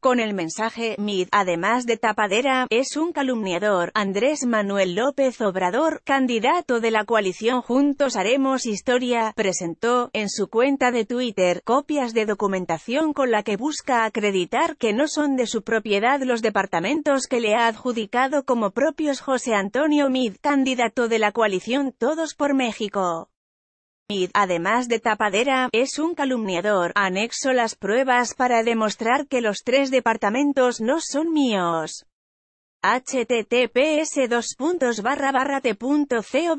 Con el mensaje, Mid, además de tapadera, es un calumniador, Andrés Manuel López Obrador, candidato de la coalición Juntos Haremos Historia, presentó, en su cuenta de Twitter, copias de documentación con la que busca acreditar que no son de su propiedad los departamentos que le ha adjudicado como propios José Antonio Mid, candidato de la coalición Todos por México además de tapadera, es un calumniador. Anexo las pruebas para demostrar que los tres departamentos no son míos. https tco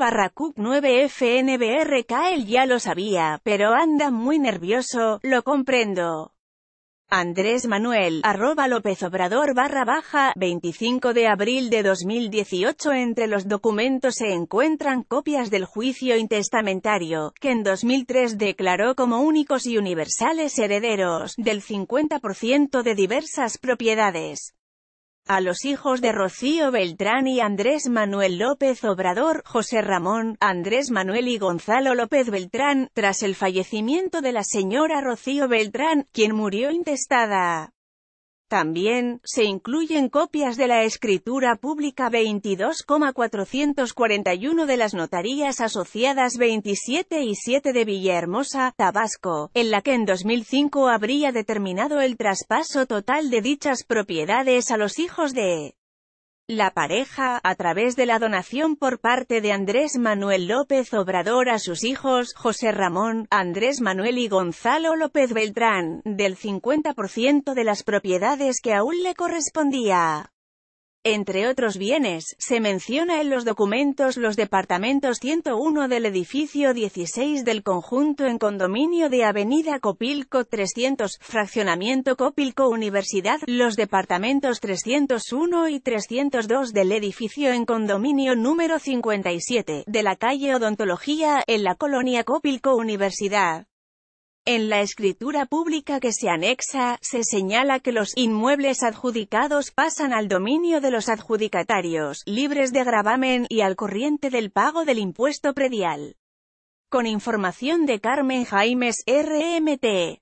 barra 9 fnbrk él ya lo sabía, pero anda muy nervioso, lo comprendo. Andrés Manuel, arroba López Obrador barra baja, 25 de abril de 2018 Entre los documentos se encuentran copias del juicio intestamentario, que en 2003 declaró como únicos y universales herederos, del 50% de diversas propiedades a los hijos de Rocío Beltrán y Andrés Manuel López Obrador, José Ramón, Andrés Manuel y Gonzalo López Beltrán, tras el fallecimiento de la señora Rocío Beltrán, quien murió intestada. También, se incluyen copias de la escritura pública 22,441 de las notarías asociadas 27 y 7 de Villahermosa, Tabasco, en la que en 2005 habría determinado el traspaso total de dichas propiedades a los hijos de la pareja, a través de la donación por parte de Andrés Manuel López Obrador a sus hijos, José Ramón, Andrés Manuel y Gonzalo López Beltrán, del 50% de las propiedades que aún le correspondía. Entre otros bienes, se menciona en los documentos los departamentos 101 del edificio 16 del conjunto en condominio de Avenida Copilco 300, Fraccionamiento Copilco Universidad, los departamentos 301 y 302 del edificio en condominio número 57, de la calle Odontología, en la colonia Copilco Universidad. En la escritura pública que se anexa, se señala que los inmuebles adjudicados pasan al dominio de los adjudicatarios, libres de gravamen y al corriente del pago del impuesto predial. Con información de Carmen Jaimes, RMT.